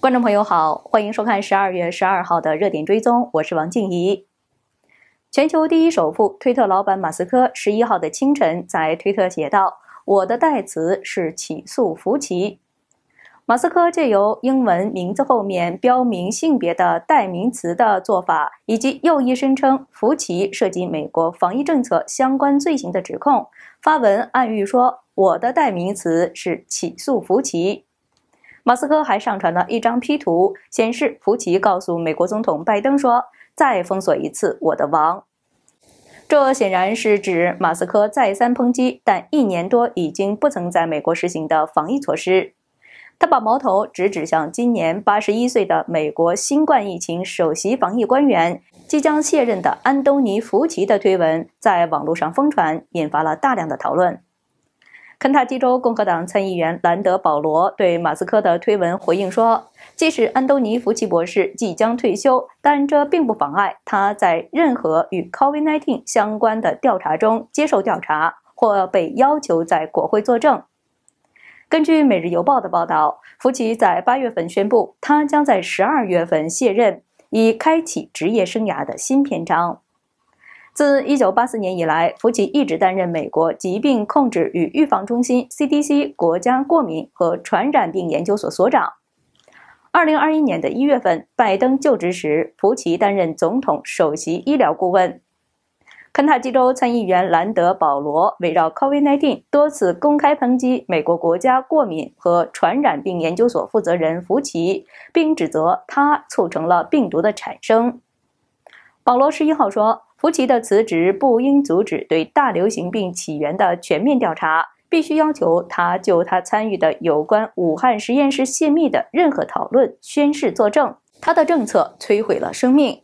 观众朋友好，欢迎收看十二月十二号的热点追踪，我是王静怡。全球第一首富推特老板马斯克十一号的清晨在推特写道：“我的代词是起诉福奇。”马斯克借由英文名字后面标明性别的代名词的做法，以及又一声称福奇涉及美国防疫政策相关罪行的指控，发文暗喻说：“我的代名词是起诉福奇。”马斯克还上传了一张 P 图，显示福奇告诉美国总统拜登说：“再封锁一次，我的王。”这显然是指马斯克再三抨击，但一年多已经不曾在美国实行的防疫措施。他把矛头直指向今年八十一岁的美国新冠疫情首席防疫官员、即将卸任的安东尼·福奇的推文，在网络上疯传，引发了大量的讨论。肯塔基州共和党参议员兰德·保罗对马斯克的推文回应说：“即使安东尼·福奇博士即将退休，但这并不妨碍他在任何与 COVID-19 相关的调查中接受调查或被要求在国会作证。”根据《每日邮报》的报道，福奇在八月份宣布他将在十二月份卸任，以开启职业生涯的新篇章。自1984年以来，福奇一直担任美国疾病控制与预防中心 （CDC） 国家过敏和传染病研究所所长。2021年的一月份，拜登就职时，福奇担任总统首席医疗顾问。肯塔基州参议员兰德·保罗围绕 COVID-19 多次公开抨击美国国家过敏和传染病研究所负责人福奇，并指责他促成了病毒的产生。保罗十一号说。福奇的辞职不应阻止对大流行病起源的全面调查。必须要求他就他参与的有关武汉实验室泄密的任何讨论宣誓作证。他的政策摧毁了生命。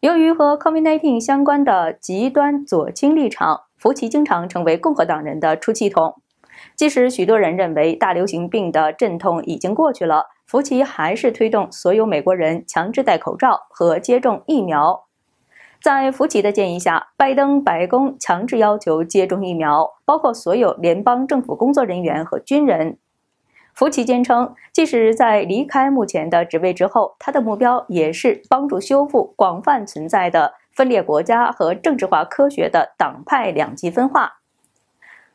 由于和 COVID-19 相关的极端左倾立场，福奇经常成为共和党人的出气筒。即使许多人认为大流行病的阵痛已经过去了，福奇还是推动所有美国人强制戴口罩和接种疫苗。在福奇的建议下，拜登白宫强制要求接种疫苗，包括所有联邦政府工作人员和军人。福奇坚称，即使在离开目前的职位之后，他的目标也是帮助修复广泛存在的分裂国家和政治化科学的党派两极分化。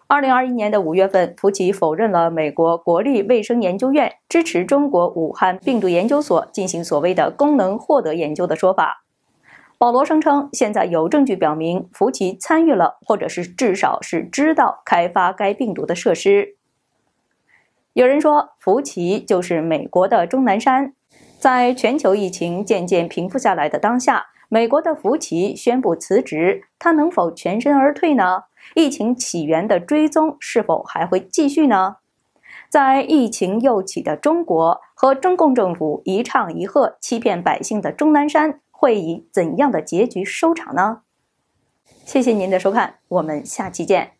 二零二一年的五月份，福奇否认了美国国立卫生研究院支持中国武汉病毒研究所进行所谓的功能获得研究的说法。保罗声称，现在有证据表明，福奇参与了，或者是至少是知道开发该病毒的设施。有人说，福奇就是美国的钟南山。在全球疫情渐渐平复下来的当下，美国的福奇宣布辞职，他能否全身而退呢？疫情起源的追踪是否还会继续呢？在疫情又起的中国，和中共政府一唱一和欺骗百姓的钟南山。会以怎样的结局收场呢？谢谢您的收看，我们下期见。